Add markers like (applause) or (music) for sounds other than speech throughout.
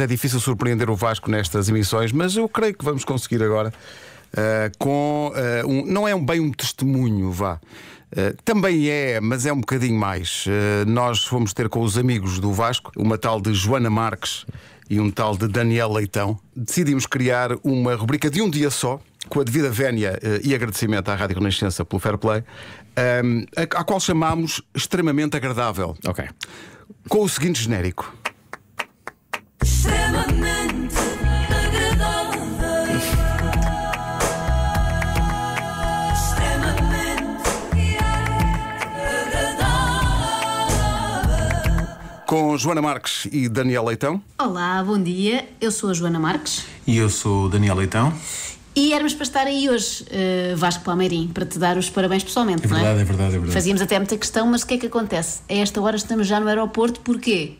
É difícil surpreender o Vasco nestas emissões, mas eu creio que vamos conseguir agora. Uh, com uh, um, não é um bem um testemunho, vá. Uh, também é, mas é um bocadinho mais. nós fomos ter com os amigos do Vasco, uma tal de Joana Marques e um tal de Daniel Leitão. Decidimos criar uma rubrica de um dia só, com a devida vénia e agradecimento à Rádio Renascença pelo fair play, à qual chamámos extremamente agradável. Ok. Com o seguinte genérico extremamente agradável. Extremamente agradável. Com Joana Marques e Daniel Leitão. Olá, bom dia. Eu sou a Joana Marques. E eu sou o Daniel Leitão. E éramos para estar aí hoje, uh, Vasco Palmeirim, para te dar os parabéns pessoalmente, é verdade, não é? É verdade, é verdade. Fazíamos até muita questão, mas o que é que acontece? A esta hora estamos já no aeroporto, porquê?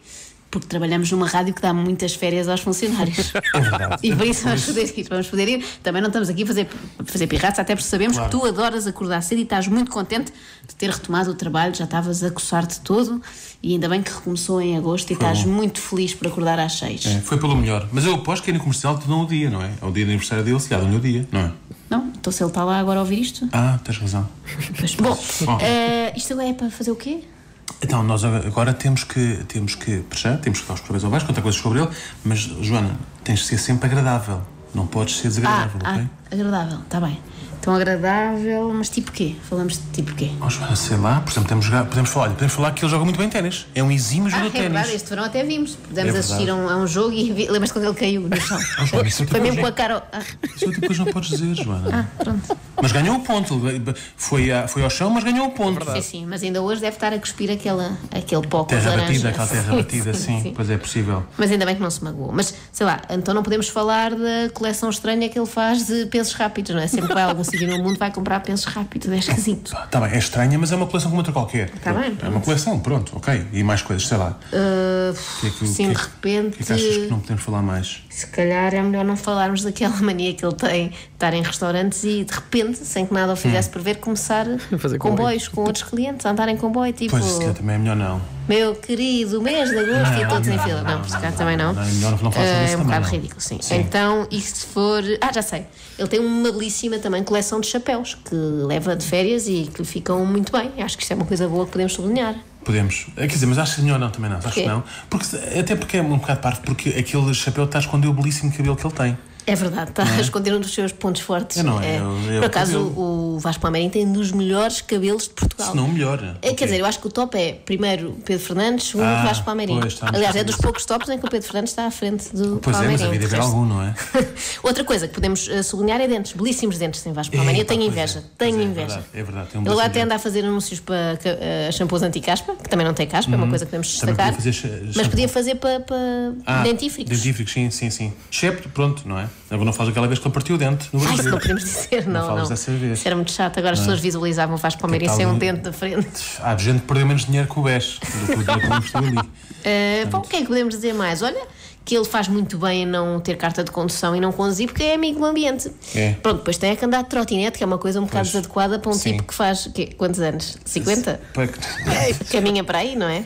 porque trabalhamos numa rádio que dá muitas férias aos funcionários. (laughs) É e por isso vamos poder ir, vamos poder ir. Também não estamos aqui a fazer, fazer pirraça, até porque sabemos claro. que tu adoras acordar cedo e estás muito contente de ter retomado o trabalho, já estavas a coçar-te todo e ainda bem que recomeçou em agosto e foi estás muito feliz por acordar às seis. É, foi pelo melhor. Mas eu aposto que é no comercial te dão o dia, não é? é o dia do aniversário dele, se lhe o o dia, não é? Não, então se ele está lá agora a ouvir isto. Ah, tens razão. bom, bom. Uh, isto agora é para fazer o quê? Então, nós agora temos que, temos que, já, temos que dar os parabéns ao Vasco, contar coisas sobre ele, mas, Joana, tens de ser sempre agradável. Não podes ser desagradável, ah, ah ok? Ah, agradável, está bem tão agradável, mas tipo quê? Falamos de tipo quê? Oh, sei lá, por exemplo, jogar, podemos, falar, olha, podemos falar que ele joga muito bem ténis. É um exímio jogador ah, é ténis. Verdade, este verão até vimos. Pudemos é assistir a um, a um, jogo e vi, lembras quando ele caiu no chão. Ah, Joana, isso é tipo Foi mesmo com a cara. Ah. Isso é o tipo que não podes dizer, Joana. Ah, pronto. Mas ganhou o ponto. Foi, a, foi ao chão, mas ganhou o ponto. É sim, sim, mas ainda hoje deve estar a cuspir aquela, aquele pó Terra laranja. batida, aquela terra batida, sim, sim, Pois é possível. Mas ainda bem que não se magoou. Mas sei lá, então não podemos falar da coleção estranha que ele faz de pensos rápidos, não é? Sempre vai algum sítio conseguir no mundo vai comprar pensos rápido, é esquisito. Está bem, é estranha, mas é uma coleção como outra qualquer. Está bem. Pronto. É uma coleção, pronto, ok. E mais coisas, sei lá. Uh, que é que, sim, que de é repente. O que é que achas que não podemos falar mais? Se calhar é melhor não falarmos daquela (laughs) mania que ele tem de estar em restaurantes e de repente, sem que nada o fizesse hum. prever, começar Fazer comboios com outros clientes, andar em comboio, tipo. Pois, se calhar também é melhor não meu querido mês de agosto ah, não, e todos não, em fila. Não, não, não, também não. não, não é um bocado ridículo, sim. sim. Então, e se for. Ah, já sei. Ele tem uma belíssima também coleção de chapéus que leva de férias e que ficam muito bem. Acho que isto é uma coisa boa que podemos sublinhar. Podemos. É, quer dizer, mas acho que não, não também não. Acho que não. Porque, até porque é um bocado parvo, porque aquele chapéu está a esconder o belíssimo cabelo que ele tem. É verdade, está é? a esconder um dos seus pontos fortes. Eu não, é, por acaso, o Vasco Palmeirim tem um dos melhores cabelos de Portugal. Se não, melhor. É, okay. Quer dizer, eu acho que o top é primeiro Pedro Fernandes, segundo ah, Vasco Palmeirim. Pois, Aliás, é dos poucos tops em que o Pedro Fernandes está à frente do pois Palmeirim. Pois é, mas havia de haver algum, não é? (laughs) Outra coisa que podemos eh, sublinhar é dentes, belíssimos dentes tem Vasco Palmeirim. Eu tenho é, inveja, é, tenho é inveja. É verdade, é verdade. Tem um Ele lá até anda a fazer anúncios para uh, shampoos anti-caspa, que também não tem caspa, uhum. é uma uhum. coisa que podemos destacar. mas podia fazer para, ah, dentífricos. Dentífricos, sim, sim, sim. Excepto, pronto, não é? não faz aquela vez que eu partiu o dente no Brasil. Ah, isso não podemos dizer, não. Não, não. Dessa vez. Isso era muito chato. Agora as é? pessoas visualizavam o Vasco Palmeiras tá sem um dente da frente. Há gente que perdeu menos dinheiro que o BES do que o (laughs) eh, bom, o que é que podemos dizer mais? Olha, que ele faz muito bem em não ter carta de condução e não conduzir porque é amigo do ambiente. É. Pronto, depois tem a que andar de trotinete, que é uma coisa um bocado pois. desadequada para um sim. tipo que faz quê? quantos anos? 50? Caminha (laughs) é para aí, não é?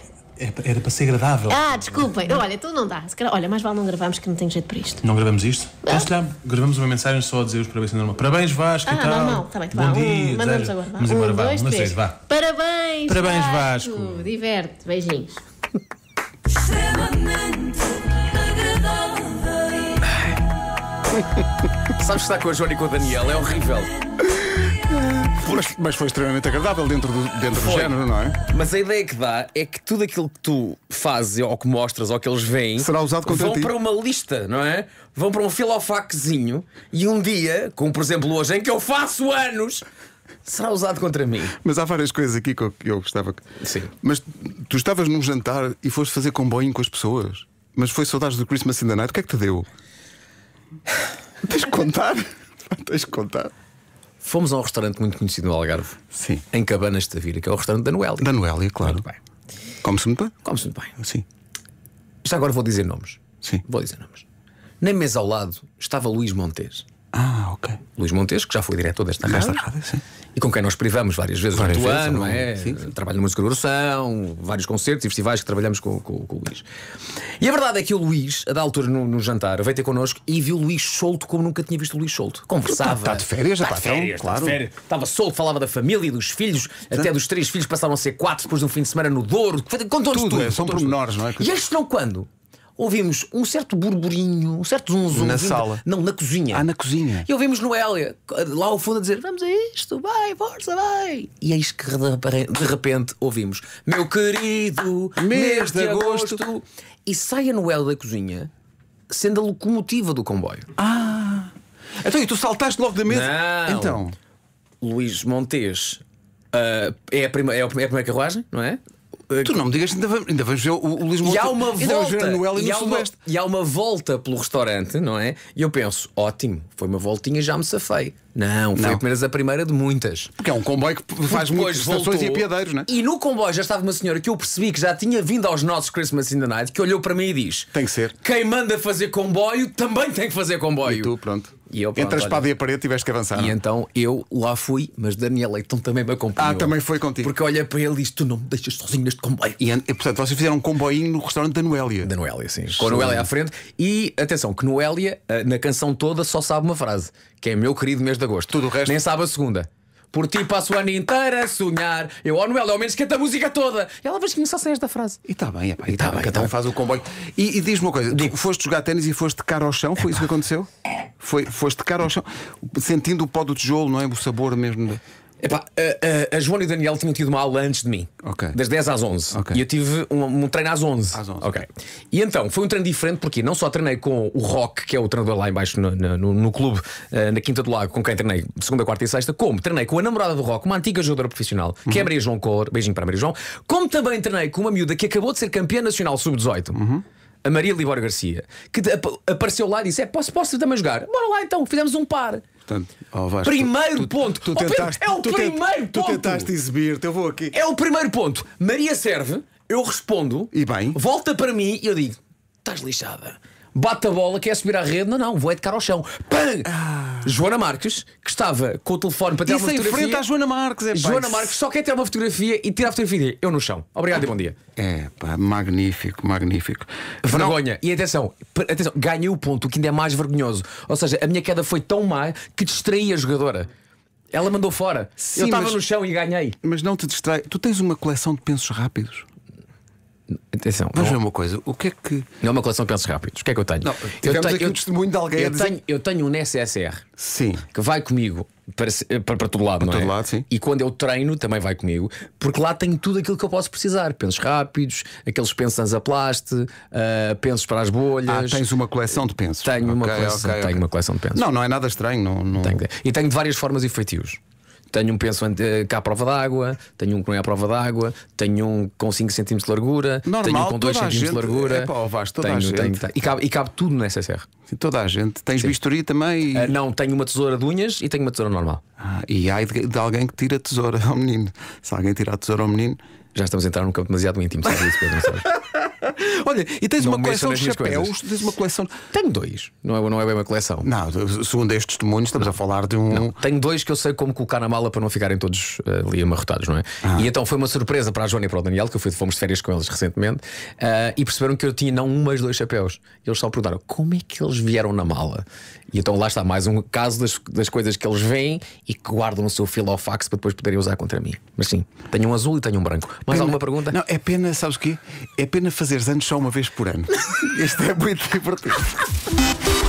Era para ser agradável. Ah, desculpem. Olha, tudo então não dá. Calhar, olha, mais vale não gravamos que não tenho jeito para isto. Não gravamos isto? Ah? Aconselhar, então, gravamos uma mensagem só a dizer os parabéns normal. Parabéns, Vasco ah, e tal. Normal, tá bem, tá Bom vá. dia. Um, mandamos agora. Vamos um, embora, vá. Dois, três. vá. Parabéns, Parabéns, Vasco. Vasco. Diverte. Beijinhos. Extremamente agradável. (laughs) Sabes que está com a Joana e com o Daniel? É horrível. Mas, mas foi extremamente agradável dentro do, dentro do género, não é? Mas a ideia que dá é que tudo aquilo que tu fazes, ou que mostras, ou que eles veem, será usado contra vão ti. para uma lista, não é? Vão para um filofaquezinho e um dia, como por exemplo hoje, em que eu faço anos, será usado contra mim. Mas há várias coisas aqui que eu, gostava que. Sim. Mas tu estavas num jantar e foste fazer comboio com as pessoas. Mas foi saudades do Christmas in the Night. O que é que te deu? (sighs) Tens de contar? (laughs) Tens de contar. Fomos a um restaurante muito conhecido no Algarve, Sim. em Cabanas de Tavira, que é o restaurante da Noélia. Da Noélia, claro. Come-se muito bem? Come-se muito bem. Sim. Já agora vou dizer nomes. Sim. Vou dizer nomes. Na mesa ao lado estava Luís Montes. Ah, ok. Luís Montes, que já foi diretor desta rádio. E com quem nós privamos várias vezes durante o ano, é? Sim, sim. Trabalho na música de Oração, vários concertos e festivais que trabalhamos com, com, com, o Luís. E a verdade é que o Luís, a da altura no, no, jantar, veio ter connosco e viu o Luís solto como nunca tinha visto o Luís solto. Conversava. Está, de férias, já está, tá, de então, férias, tá claro. de férias. Estava solto, falava da família, dos filhos, Exato. até dos três filhos passaram a ser quatro depois de um fim de semana no Douro. Contou-nos tudo. É, tudo. É, são pormenores, não é? E eles não quando? ouvimos um certo burburinho, um certo zunzum. Na sala? Não, na cozinha. Ah, na cozinha. E ouvimos Noélia lá ao fundo a dizer: Vamos a isto, vai, força, vai. E é isto que de repente ouvimos: Meu querido, mês de agosto. agosto. E sai a Noélia da cozinha sendo a locomotiva do comboio. Ah! Então, e tu saltaste logo da mesa? Não. Então. Luís Montes uh, é, a prima, é, é a primeira carruagem, não é? Eh, tu não me digas, ainda vamos, ainda vamos ver o, o Lisboa. E há uma volta. Vamos ver a Noel e, e, há uma, e há uma volta pelo restaurante, não é? E eu penso, ótimo, foi uma voltinha, já me safei. Não, foi não. apenas a primeira de muitas. Porque é um comboio que faz muitas estações e apiadeiros, não é? E no comboio já estava uma senhora que eu percebi que já tinha vindo aos nossos Christmas in the Night, que olhou para mim e diz: Tem que ser. Quem manda fazer comboio também tem que fazer comboio. E tu, pronto. E eu, pronto, Entre a espada olha, e a parede tiveste que avançar. E não? então eu lá fui, mas Daniel Leiton também me acompanhou. Ah, também foi contigo. Porque olha para ele e disse: Tu não me deixas sozinho neste comboio. E, e portanto vocês fizeram um comboinho no restaurante da Noélia. Da Noélia, sim. Com a Noélia à frente. E atenção, que Noélia, eh, na canção toda, só sabe uma frase: Que é meu querido mês de agosto. Tudo o resto. Nem sabe a segunda. Por ti passo o ano inteiro a sonhar. Eu, ó oh, Noel, ao menos canta a música toda. E ela vez que só sei esta frase. E está bem, é pá, e está tá bem, bem, então. faz o comboio. E, e diz-me uma coisa: tu foste jogar ténis e foste cara ao chão? Foi é isso pá. que aconteceu? (laughs) Foi, foste cara ao chão, sentindo o pó do tijolo, não é? O sabor mesmo. De... Epá, a, a, a, Joana e o Daniel tinham tido uma aula antes de mim, okay. das 10 às 11. Okay. E eu tive um, um, treino às 11. Às 11. Okay. E então, foi um treino diferente porque não só treinei com o Rock, que é o treinador lá embaixo no, no, no clube, eh, na Quinta do Lago, com quem treinei segunda, quarta e sexta, como treinei com a namorada do Rock, uma antiga jogadora profissional, uhum. que é uhum. Maria João Cor, beijinho para Maria João, como também treinei com uma miúda que acabou de ser campeã nacional sub-18. Uhum a Maria Libório Garcia, que apareceu lá e disse: é, posso, posso também jogar? Bora lá então, fizemos um par. Portanto, oh, Vasco, primeiro tu, tu, ponto. Tu, tentaste, é o primeiro ponto. Tu tentaste exibir-te, eu vou aqui. É o primeiro ponto. Maria serve, eu respondo, e bem. volta para mim e eu digo: estás lixada bate a bola, quer subir à rede, não, não, vou é de cara ao chão. Pam! Ah. Joana Marques, que estava com o telefone para tirar Isso uma fotografia. Isso em frente à Joana Marques, é Joana Marques só quer ter uma fotografia e tirar a fotografia eu no chão. Obrigado ah. e bom dia. É, pá, magnífico, magnífico. Vergonha. Não. E atenção, atenção, ganhei o ponto, o que ainda é mais vergonhoso. Ou seja, a minha queda foi tão má que distraí a jogadora. Ela mandou fora. Sim, eu estava no chão e ganhei. Mas não te distrai. Tu tens uma coleção de pensos rápidos. Atenção. Mas é uma coisa. O que é que. Não é uma coleção de pensos rápidos. O que é que eu tenho? Não, eu tenho aqui eu, o testemunho de alguém. Eu, dizer... tenho, eu tenho um SSR. Sim. Que vai comigo para, para, para todo lado, para não é? todo é? Lado, sim. E quando eu treino também vai comigo, porque lá tenho tudo aquilo que eu posso precisar: pensos rápidos, aqueles pensos anzaplaste, uh, ah, pensos para as bolhas. Ah, tens uma coleção de pensos. Tenho, okay, uma, coleção, okay, tenho okay. uma coleção de pensos. Não, não é nada estranho. Não, não... Tenho, e tenho de várias formas e feitios tenho um penso eh, cá à prova d'água, tenho um que não é à prova d'água, tenho um com 5 cm de largura, Normal, tenho um com 2 cm de largura. É pá, Vasco, toda tenho, a gente. Tenho, tenho, e, cabe, e cabe tudo na SSR. Toda a gente. Tens Sim. bisturi também? E... Uh, não, tenho uma tesoura de unhas e tenho uma tesoura normal. Ah, e há de, de alguém que tira a tesoura ao menino. Se alguém tirar a tesoura ao menino. Já estamos a entrar num campo demasiado íntimo, sabe isso, Pedro? Não sabes? (laughs) (laughs) Olha, e tens não uma coleção de chapéus? Tens uma coleção. Tenho dois. Não é, não é bem uma coleção. Não, segundo estes testemunhos, estamos não. a falar de um. Não, tenho dois que eu sei como colocar na mala para não ficarem todos eh, ali amarrotados, não é? Ah. E então foi uma surpresa para a Joana e para o Daniel, que eu fui, fomos de férias com eles recentemente, uh, e perceberam que eu tinha não um, mas dois chapéus. E eles só perguntaram como é que eles vieram na mala. E então lá está mais um caso das, das coisas que eles veem e que guardam no seu fax para depois poderem usar contra mim. Mas sim, tenho um azul e tenho um branco. Mais pena, alguma pergunta? Não, é pena, sabes o quê? É pena fazeres anos só uma vez por ano. (laughs) este é muito divertido.